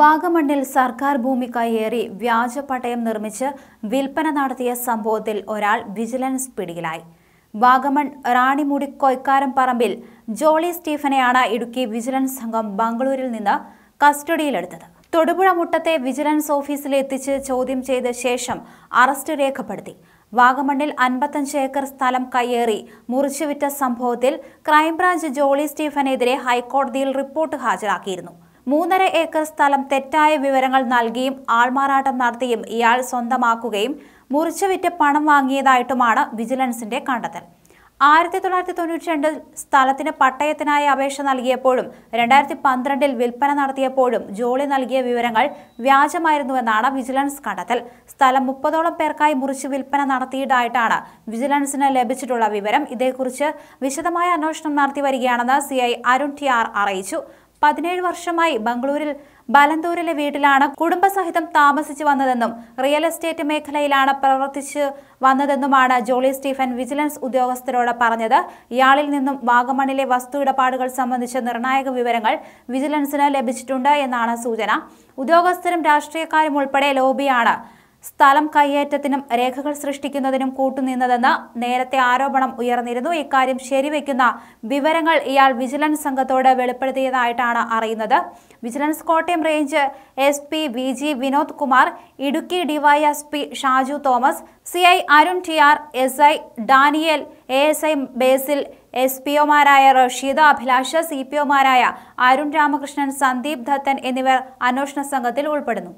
വാഗമണ്ണിൽ സർക്കാർ ഭൂമി കയ്യേറി വ്യാജ പട്ടയം നിർമ്മിച്ച് വിൽപ്പന നടത്തിയ സംഭവത്തിൽ ഒരാൾ വിജിലൻസ് പിടിയിലായി വാഗമൺ റാണിമുടി കൊയ്ക്കാരം പറമ്പിൽ ജോളി സ്റ്റീഫനെയാണ് ഇടുക്കി വിജിലൻസ് സംഘം ബംഗളൂരിൽ നിന്ന് കസ്റ്റഡിയിലെടുത്തത് തൊടുപുഴ മുട്ടത്തെ വിജിലൻസ് ഓഫീസിൽ എത്തിച്ച് ചോദ്യം ചെയ്ത ശേഷം അറസ്റ്റ് രേഖപ്പെടുത്തി വാഗമണ്ണിൽ അൻപത്തഞ്ച് ഏക്കർ സ്ഥലം കയ്യേറി മുറിച്ചുവിറ്റ സംഭവത്തിൽ ക്രൈംബ്രാഞ്ച് ജോളി സ്റ്റീഫനെതിരെ ഹൈക്കോടതിയിൽ റിപ്പോർട്ട് ഹാജരാക്കിയിരുന്നു മൂന്നര ഏക്കർ സ്ഥലം തെറ്റായ വിവരങ്ങൾ നൽകിയും ആൾമാറാട്ടം നടത്തിയും ഇയാൾ സ്വന്തമാക്കുകയും മുറിച്ചുവിറ്റ് പണം വാങ്ങിയതായിട്ടുമാണ് വിജിലൻസിന്റെ കണ്ടെത്തൽ ആയിരത്തി തൊള്ളായിരത്തി തൊണ്ണൂറ്റി രണ്ടിൽ സ്ഥലത്തിന് പട്ടയത്തിനായി അപേക്ഷ നൽകിയപ്പോഴും രണ്ടായിരത്തി പന്ത്രണ്ടിൽ വിൽപ്പന നടത്തിയപ്പോഴും ജോളി നൽകിയ വിവരങ്ങൾ വ്യാജമായിരുന്നുവെന്നാണ് വിജിലൻസ് കണ്ടെത്തൽ സ്ഥലം മുപ്പതോളം പേർക്കായി മുറിച്ച് വിൽപ്പന നടത്തിയതായിട്ടാണ് വിജിലൻസിന് ലഭിച്ചിട്ടുള്ള വിവരം ഇതേക്കുറിച്ച് വിശദമായ അന്വേഷണം നടത്തി വരികയാണെന്ന് സി അരുൺ ടി ആർ അറിയിച്ചു പതിനേഴ് വർഷമായി ബംഗളൂരിൽ ബലന്തൂരിലെ വീട്ടിലാണ് കുടുംബസഹിതം താമസിച്ചു വന്നതെന്നും റിയൽ എസ്റ്റേറ്റ് മേഖലയിലാണ് പ്രവർത്തിച്ച് വന്നതെന്നുമാണ് ജോളി സ്റ്റീഫൻ വിജിലൻസ് ഉദ്യോഗസ്ഥരോട് പറഞ്ഞത് ഇയാളിൽ നിന്നും വാഗമണിലെ വസ്തു ഇടപാടുകൾ സംബന്ധിച്ച നിർണായക വിവരങ്ങൾ വിജിലൻസിന് ലഭിച്ചിട്ടുണ്ട് എന്നാണ് സൂചന ഉദ്യോഗസ്ഥരും രാഷ്ട്രീയക്കാരും ഉൾപ്പെടെ ലോബിയാണ് സ്ഥലം കയ്യേറ്റത്തിനും രേഖകൾ സൃഷ്ടിക്കുന്നതിനും കൂട്ടുനിന്നതെന്ന് നേരത്തെ ആരോപണം ഉയർന്നിരുന്നു ഇക്കാര്യം ശരിവെക്കുന്ന വിവരങ്ങൾ ഇയാൾ വിജിലൻസ് സംഘത്തോട് വെളിപ്പെടുത്തിയതായിട്ടാണ് അറിയുന്നത് vigilance Kottayam range S P V G Vinod Kumar Idukki DYSP Shaju Thomas C I Arun T R S I Daniel A S I Basil S P ഒമാരായ റഷീദ് അഭിലാഷ സി പി ഒമാരായ അരുൺ രാമകൃഷ്ണൻ സന്ദീപ് ദത്തൻ എന്നിവർ അന്വേഷണ സംഘത്തിൽ ഉൾപ്പെടുന്നു